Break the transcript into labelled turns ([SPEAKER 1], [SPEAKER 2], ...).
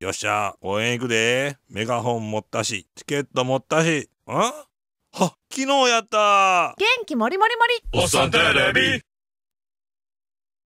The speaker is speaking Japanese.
[SPEAKER 1] よっしゃ、応援行くで。メガホン持ったし、チケット持っ
[SPEAKER 2] たし、んは、昨日やった元気もりもりもりおっさんテレビ